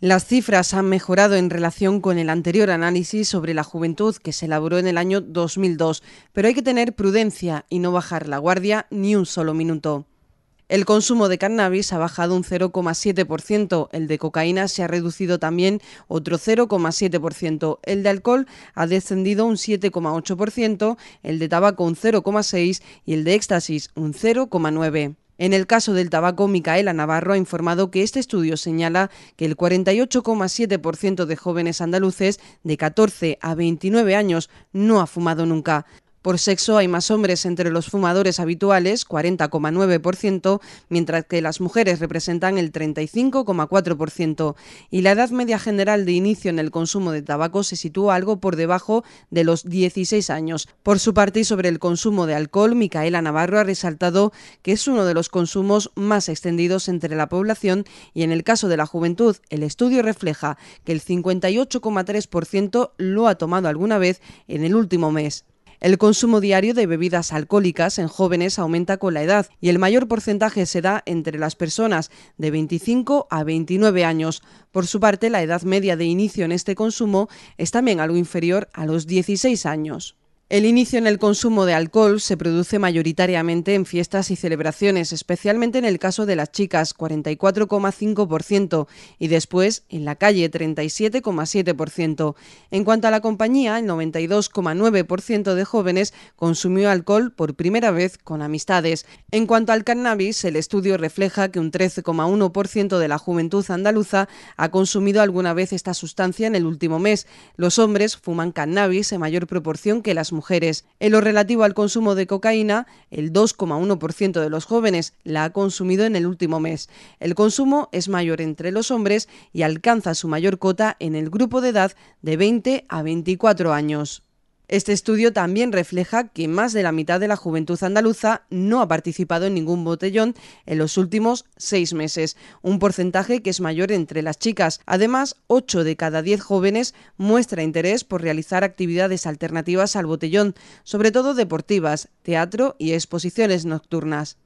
Las cifras han mejorado en relación con el anterior análisis sobre la juventud que se elaboró en el año 2002, pero hay que tener prudencia y no bajar la guardia ni un solo minuto. El consumo de cannabis ha bajado un 0,7%, el de cocaína se ha reducido también otro 0,7%, el de alcohol ha descendido un 7,8%, el de tabaco un 0,6% y el de éxtasis un 0,9%. En el caso del tabaco, Micaela Navarro ha informado que este estudio señala que el 48,7% de jóvenes andaluces de 14 a 29 años no ha fumado nunca. Por sexo hay más hombres entre los fumadores habituales, 40,9%, mientras que las mujeres representan el 35,4%. Y la edad media general de inicio en el consumo de tabaco se sitúa algo por debajo de los 16 años. Por su parte, y sobre el consumo de alcohol, Micaela Navarro ha resaltado que es uno de los consumos más extendidos entre la población y en el caso de la juventud, el estudio refleja que el 58,3% lo ha tomado alguna vez en el último mes. El consumo diario de bebidas alcohólicas en jóvenes aumenta con la edad y el mayor porcentaje se da entre las personas de 25 a 29 años. Por su parte, la edad media de inicio en este consumo es también algo inferior a los 16 años. El inicio en el consumo de alcohol se produce mayoritariamente en fiestas y celebraciones, especialmente en el caso de las chicas, 44,5%, y después en la calle, 37,7%. En cuanto a la compañía, el 92,9% de jóvenes consumió alcohol por primera vez con amistades. En cuanto al cannabis, el estudio refleja que un 13,1% de la juventud andaluza ha consumido alguna vez esta sustancia en el último mes. Los hombres fuman cannabis en mayor proporción que las mujeres. En lo relativo al consumo de cocaína, el 2,1% de los jóvenes la ha consumido en el último mes. El consumo es mayor entre los hombres y alcanza su mayor cota en el grupo de edad de 20 a 24 años. Este estudio también refleja que más de la mitad de la juventud andaluza no ha participado en ningún botellón en los últimos seis meses, un porcentaje que es mayor entre las chicas. Además, 8 de cada 10 jóvenes muestra interés por realizar actividades alternativas al botellón, sobre todo deportivas, teatro y exposiciones nocturnas.